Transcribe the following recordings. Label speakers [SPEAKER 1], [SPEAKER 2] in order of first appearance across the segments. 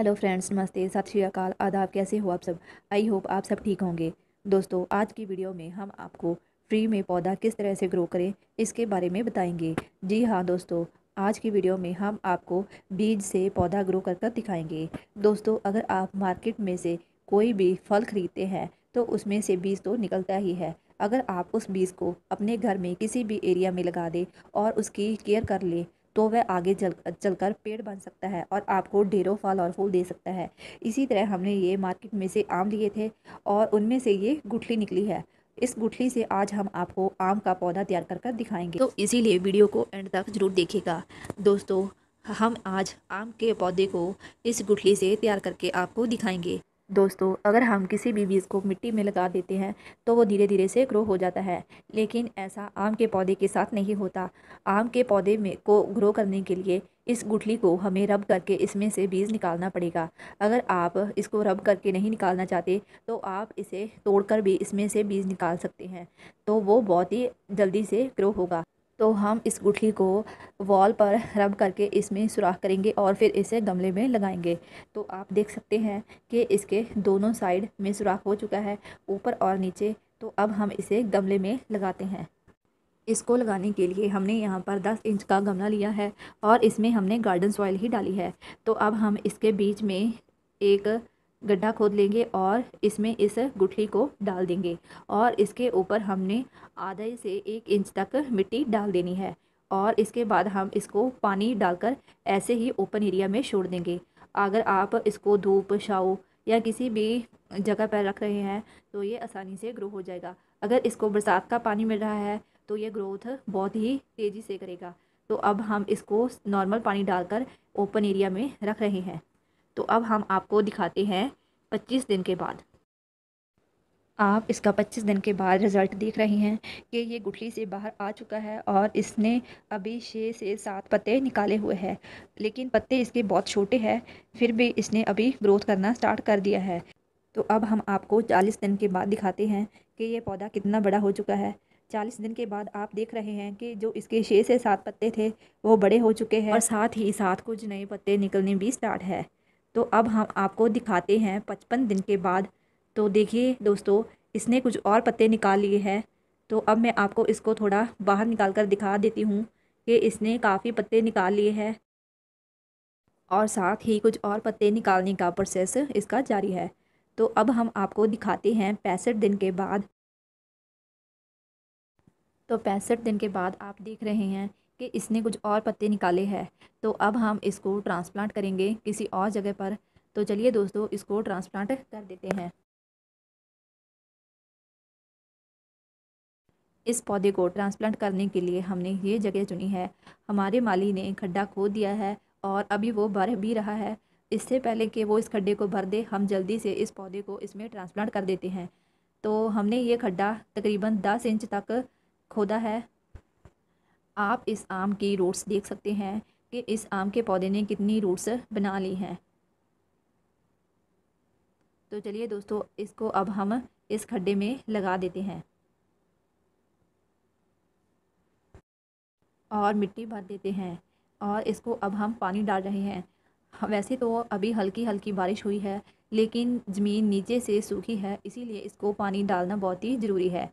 [SPEAKER 1] hello friends नमस्ते सत श्रीकाल आदाब कैसे हो आप सब आई होप आप सब ठीक होंगे दोस्तों आज की वीडियो में हम आपको फ्री में पौधा किस तरह से ग्रो करें इसके बारे में बताएंगे जी हाँ दोस्तों आज की वीडियो में हम आपको बीज से पौधा ग्रो कर कर दिखाएंगे दोस्तों अगर आप मार्केट में से कोई भी फल खरीदते हैं तो उसमें से बीज तो निकलता ही है अगर आप उस बीज को अपने घर में किसी भी एरिया में लगा दें और उसकी केयर कर लें तो वह आगे जल चलकर पेड़ बन सकता है और आपको ढेरों फल और फूल दे सकता है इसी तरह हमने ये मार्केट में से आम लिए थे और उनमें से ये गुठली निकली है इस गुठली से आज हम आपको आम का पौधा तैयार कर कर दिखाएंगे तो इसीलिए वीडियो को एंड तक जरूर देखेगा दोस्तों हम आज आम के पौधे को इस गुठली से तैयार करके आपको दिखाएंगे दोस्तों अगर हम किसी भी बीज को मिट्टी में लगा देते हैं तो वो धीरे धीरे से ग्रो हो जाता है लेकिन ऐसा आम के पौधे के साथ नहीं होता आम के पौधे में को ग्रो करने के लिए इस गुठली को हमें रब करके इसमें से बीज निकालना पड़ेगा अगर आप इसको रब करके नहीं निकालना चाहते तो आप इसे तोड़कर भी इसमें से बीज निकाल सकते हैं तो वो बहुत ही जल्दी से ग्रो होगा तो हम इस गुठली को वॉल पर रब करके इसमें सुराख करेंगे और फिर इसे गमले में लगाएंगे तो आप देख सकते हैं कि इसके दोनों साइड में सुराख हो चुका है ऊपर और नीचे तो अब हम इसे गमले में लगाते हैं इसको लगाने के लिए हमने यहाँ पर 10 इंच का गमला लिया है और इसमें हमने गार्डन सॉइल ही डाली है तो अब हम इसके बीच में एक गड्ढा खोद लेंगे और इसमें इस गुठली को डाल देंगे और इसके ऊपर हमने आधे से एक इंच तक मिट्टी डाल देनी है और इसके बाद हम इसको पानी डालकर ऐसे ही ओपन एरिया में छोड़ देंगे अगर आप इसको धूप छाओ या किसी भी जगह पर रख रहे हैं तो ये आसानी से ग्रो हो जाएगा अगर इसको बरसात का पानी मिल रहा है तो ये ग्रोथ बहुत ही तेज़ी से करेगा तो अब हम इसको नॉर्मल पानी डालकर ओपन एरिया में रख रहे हैं तो अब हम आपको दिखाते हैं पच्चीस दिन के बाद आप इसका 25 दिन के बाद रिज़ल्ट देख रहे हैं कि ये गुठली से बाहर आ चुका है और इसने अभी छः से सात पत्ते निकाले हुए हैं लेकिन पत्ते इसके बहुत छोटे हैं फिर भी इसने अभी ग्रोथ करना स्टार्ट कर दिया है तो अब हम आपको 40 दिन के बाद दिखाते हैं कि ये पौधा कितना बड़ा हो चुका है चालीस दिन के बाद आप देख रहे हैं कि जो इसके छः से सात पत्ते थे वो बड़े हो चुके हैं और साथ ही साथ कुछ नए पत्ते निकलने भी स्टार्ट है तो अब हम आपको दिखाते हैं पचपन दिन के बाद तो देखिए दोस्तों इसने कुछ और पत्ते निकाल लिए हैं तो अब मैं आपको इसको थोड़ा बाहर निकाल कर दिखा देती हूँ कि इसने काफ़ी पत्ते निकाल लिए हैं और साथ ही कुछ और पत्ते निकालने का प्रोसेस इसका जारी है तो अब हम आपको दिखाते हैं पैंसठ दिन के बाद तो पैंसठ दिन के बाद आप देख रहे हैं कि इसने कुछ और पत्ते निकाले हैं तो अब हम इसको ट्रांसप्लांट करेंगे किसी और जगह पर तो चलिए दोस्तों इसको ट्रांसप्लांट कर देते हैं इस पौधे को ट्रांसप्लांट करने के लिए हमने ये जगह चुनी है हमारे माली ने खड्डा खोद दिया है और अभी वो भर भी रहा है इससे पहले कि वो इस खड्डे को भर दे हम जल्दी से इस पौधे को इसमें ट्रांसप्लांट कर देते हैं तो हमने ये खड्डा तकरीबन दस इंच तक खोदा है आप इस आम की रूट्स देख सकते हैं कि इस आम के पौधे ने कितनी रूट्स बना ली हैं तो चलिए दोस्तों इसको अब हम इस खड्डे में लगा देते हैं और मिट्टी भर देते हैं और इसको अब हम पानी डाल रहे हैं वैसे तो अभी हल्की हल्की बारिश हुई है लेकिन ज़मीन नीचे से सूखी है इसीलिए इसको पानी डालना बहुत ही ज़रूरी है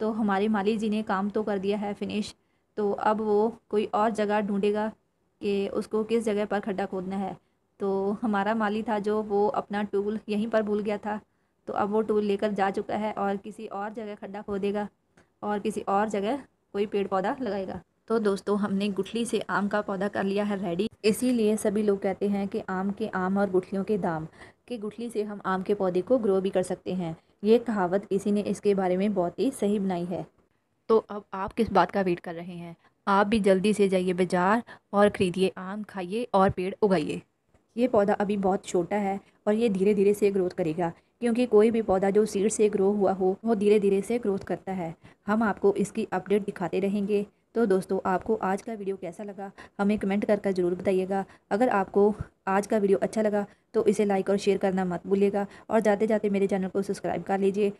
[SPEAKER 1] तो हमारे माली जी ने काम तो कर दिया है फिनिश तो अब वो कोई और जगह ढूंढेगा कि उसको किस जगह पर खड्डा खोदना है तो हमारा माली था जो वो अपना टूल यहीं पर भूल गया था तो अब वो टूल लेकर जा चुका है और किसी और जगह खड्डा खोदेगा और किसी और जगह कोई पेड़ पौधा लगाएगा तो दोस्तों हमने गुठली से आम का पौधा कर लिया है रेडी इसीलिए सभी लोग कहते हैं कि आम के आम और गुठलियों के दाम कि गुठली से हम आम के पौधे को ग्रो भी कर सकते हैं ये कहावत किसी ने इसके बारे में बहुत ही सही बनाई है तो अब आप किस बात का वेट कर रहे हैं आप भी जल्दी से जाइए बाज़ार और ख़रीदिए आम खाइए और पेड़ उगाइए ये पौधा अभी बहुत छोटा है और ये धीरे धीरे से ग्रोथ करेगा क्योंकि कोई भी पौधा जो सीड से ग्रो हुआ हो वो धीरे धीरे से ग्रोथ करता है हम आपको इसकी अपडेट दिखाते रहेंगे तो दोस्तों आपको आज का वीडियो कैसा लगा हमें कमेंट कर ज़रूर बताइएगा अगर आपको आज का वीडियो अच्छा लगा तो इसे लाइक और शेयर करना मत भूलिएगा और जाते जाते मेरे चैनल को सब्सक्राइब कर लीजिए